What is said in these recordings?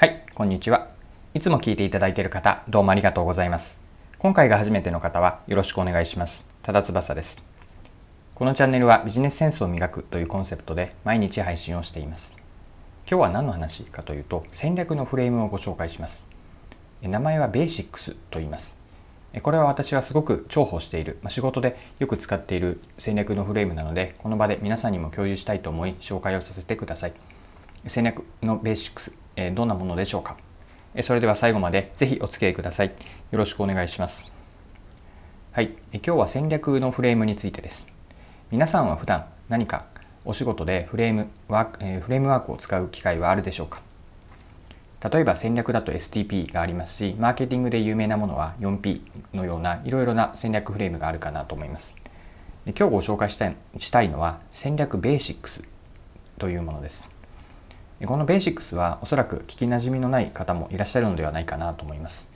はい、こんにちは。いつも聞いていただいている方、どうもありがとうございます。今回が初めての方はよろしくお願いします。ただ翼です。このチャンネルはビジネスセンスを磨くというコンセプトで毎日配信をしています。今日は何の話かというと、戦略のフレームをご紹介します。名前はベーシックスと言います。これは私はすごく重宝している、ま仕事でよく使っている戦略のフレームなので、この場で皆さんにも共有したいと思い、紹介をさせてください。戦略のベーシックス、えどんなものでしょうか。えそれでは最後までぜひお付き合いください。よろしくお願いします。はい、え今日は戦略のフレームについてです。皆さんは普段何かお仕事でフレームワーク、えフレームワークを使う機会はあるでしょうか例えば戦略だと STP がありますし、マーケティングで有名なものは 4P のようないろいろな戦略フレームがあるかなと思います。今日ご紹介したいしたいのは戦略ベーシックスというものです。このベーシックスはおそらく聞きなじみのない方もいらっしゃるのではないかなと思います。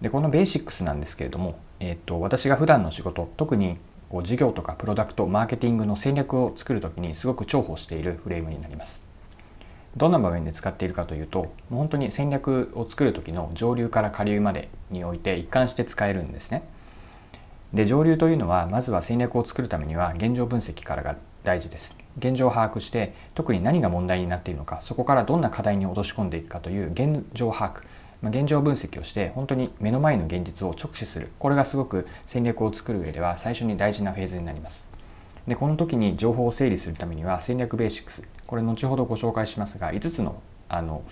でこのベーシックスなんですけれども、えー、っと私が普段の仕事特にこう事業とかプロダクトマーケティングの戦略を作る時にすごく重宝しているフレームになります。どんな場面で使っているかというともう本当に戦略を作る時の上流から下流までにおいて一貫して使えるんですね。で上流というのはまずは戦略を作るためには現状分析からが大事です。現状を把握して特に何が問題になっているのかそこからどんな課題に落とし込んでいくかという現状把握現状分析をして本当に目の前の現実を直視するこれがすごく戦略を作る上では最初に大事なフェーズになりますでこの時に情報を整理するためには戦略ベーシックスこれ後ほどご紹介しますが5つのあの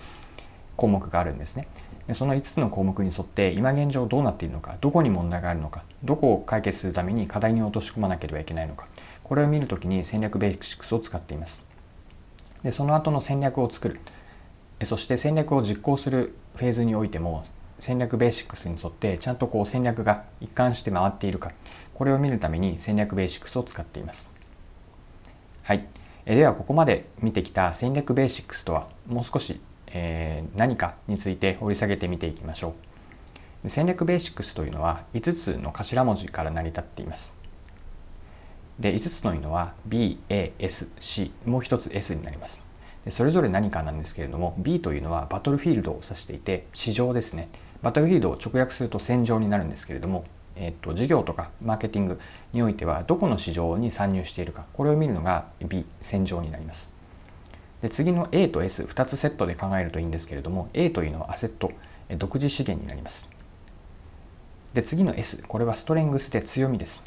項目があるんですねでその5つの項目に沿って今現状どうなっているのかどこに問題があるのかどこを解決するために課題に落とし込まなければいけないのかこれを見るときに戦略ベーシックスを使っています。で、その後の戦略を作る。そして戦略を実行するフェーズにおいても、戦略ベーシックスに沿ってちゃんとこう戦略が一貫して回っているか、これを見るために戦略ベーシックスを使っています。はい。えではここまで見てきた戦略ベーシックスとはもう少し、えー、何かについて掘り下げてみていきましょう。戦略ベーシックスというのは5つの頭文字から成り立っています。で5つの犬は BASC もう1つ S になりますでそれぞれ何かなんですけれども B というのはバトルフィールドを指していて市場ですねバトルフィールドを直訳すると戦場になるんですけれどもえっと、事業とかマーケティングにおいてはどこの市場に参入しているかこれを見るのが B 戦場になりますで次の A と S2 つセットで考えるといいんですけれども A というのはアセット独自資源になりますで次の S これはストレングスで強みです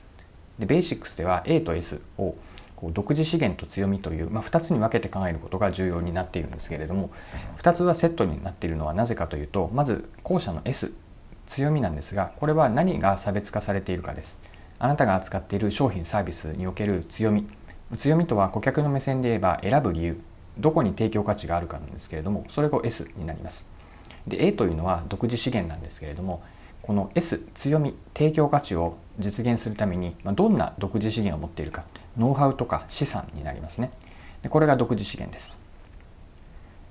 でベーシックスでは A と S をこう独自資源と強みという、まあ、2つに分けて考えることが重要になっているんですけれども2つはセットになっているのはなぜかというとまず後者の S 強みなんですがこれは何が差別化されているかですあなたが扱っている商品サービスにおける強み強みとは顧客の目線で言えば選ぶ理由どこに提供価値があるかなんですけれどもそれが S になりますで A というのは独自資源なんですけれどもこの S 強み提供価値を実現するために、まどんな独自資源を持っているかノウハウとか資産になりますねでこれが独自資源です、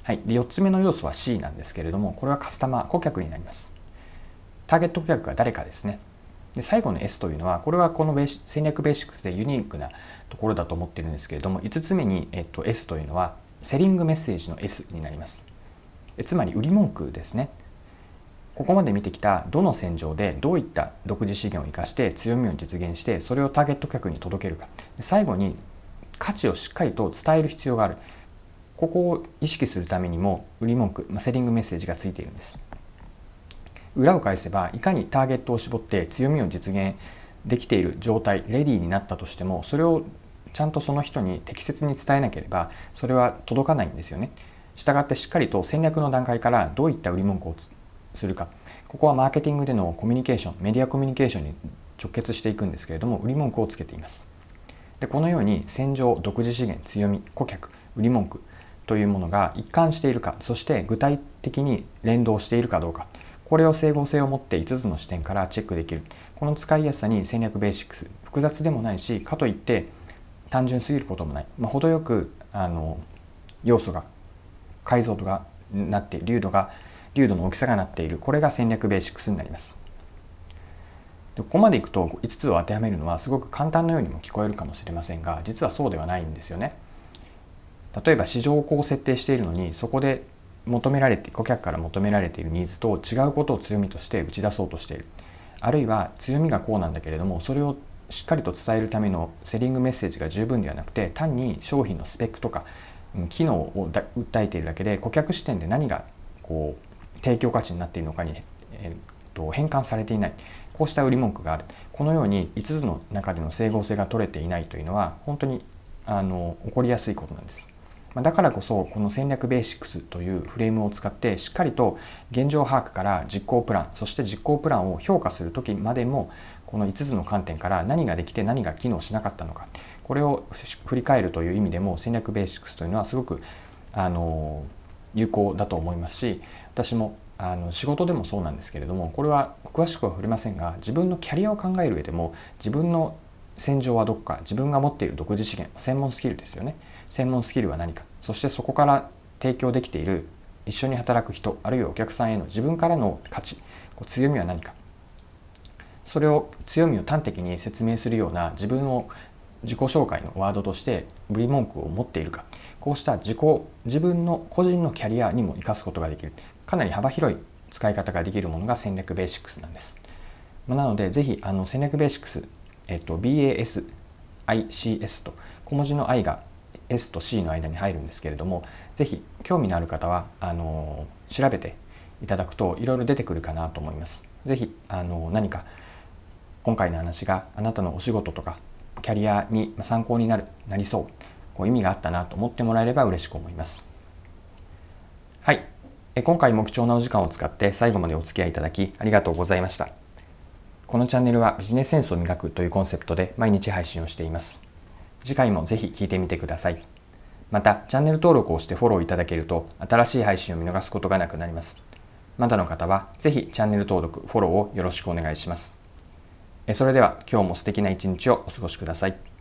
はい、で4つ目の要素は C なんですけれどもこれはカスタマー顧客になりますターゲット顧客が誰かですねで最後の S というのはこれはこの戦略ベーシックスでユニークなところだと思ってるんですけれども5つ目に、えっと、S というのはセリングメッセージの S になりますえつまり売り文句ですねここまで見てきたどの戦場でどういった独自資源を生かして強みを実現してそれをターゲット客に届けるか最後に価値をしっかりと伝える必要があるここを意識するためにも売り文句セリングメッセージがついているんです裏を返せばいかにターゲットを絞って強みを実現できている状態レディーになったとしてもそれをちゃんとその人に適切に伝えなければそれは届かないんですよね。したがってしっかりと戦略の段階からどういった売り文句をするかここはマーケティングでのコミュニケーションメディアコミュニケーションに直結していくんですけれども売り文句をつけていますでこのように戦場独自資源強み顧客売り文句というものが一貫しているかそして具体的に連動しているかどうかこれを整合性を持って5つの視点からチェックできるこの使いやすさに戦略ベーシックス複雑でもないしかといって単純すぎることもない、まあ、程よくあの要素が解像度がなって流度が粒度の大きさがなっているこれが戦略ベーシックスになりますでここまでいくと5つを当てはめるのはすごく簡単なようにも聞こえるかもしれませんが実はそうではないんですよね例えば市場をこう設定しているのにそこで求められて顧客から求められているニーズと違うことを強みとして打ち出そうとしているあるいは強みがこうなんだけれどもそれをしっかりと伝えるためのセリングメッセージが十分ではなくて単に商品のスペックとか機能を訴えているだけで顧客視点で何がこう提供価値になっているのかに、えー、と変換されていないこうした売り文句があるこのように5つの中での整合性が取れていないというのは本当にあの起こりやすいことなんです。だからこそこの戦略ベーシックスというフレームを使ってしっかりと現状把握から実行プランそして実行プランを評価する時までもこの5つの観点から何ができて何が機能しなかったのかこれを振り返るという意味でも戦略ベーシックスというのはすごくあの有効だと思いますし私もあの仕事でもそうなんですけれどもこれは詳しくは触れませんが自分のキャリアを考える上でも自分の戦場はどこか自分が持っている独自資源専門スキルですよね専門スキルは何かそしてそこから提供できている一緒に働く人あるいはお客さんへの自分からの価値強みは何かそれを強みを端的に説明するような自分を自己紹介のワードとして売り文句を持っているかこうした自己自分の個人のキャリアにも活かすことができるかなり幅広い使い方ができるものが戦略ベーシックスなんです、まあ、なのでぜひあの戦略ベーシックス、えっと、BASICS と小文字の I が S と C の間に入るんですけれどもぜひ興味のある方はあの調べていただくといろいろ出てくるかなと思います。ぜひあの何か今回の話があなたのお仕事とかキャリアに参考になるなりそうこう意味があったなと思ってもらえれば嬉しく思います。はい、え今回も貴重なお時間を使って最後までお付き合いいただきありがとうございました。このチャンネルはビジネスセンスを磨くというコンセプトで毎日配信をしています。次回もぜひ聴いてみてください。また、チャンネル登録をしてフォローいただけると新しい配信を見逃すことがなくなります。まだの方はぜひチャンネル登録、フォローをよろしくお願いします。それでは今日も素敵な一日をお過ごしください。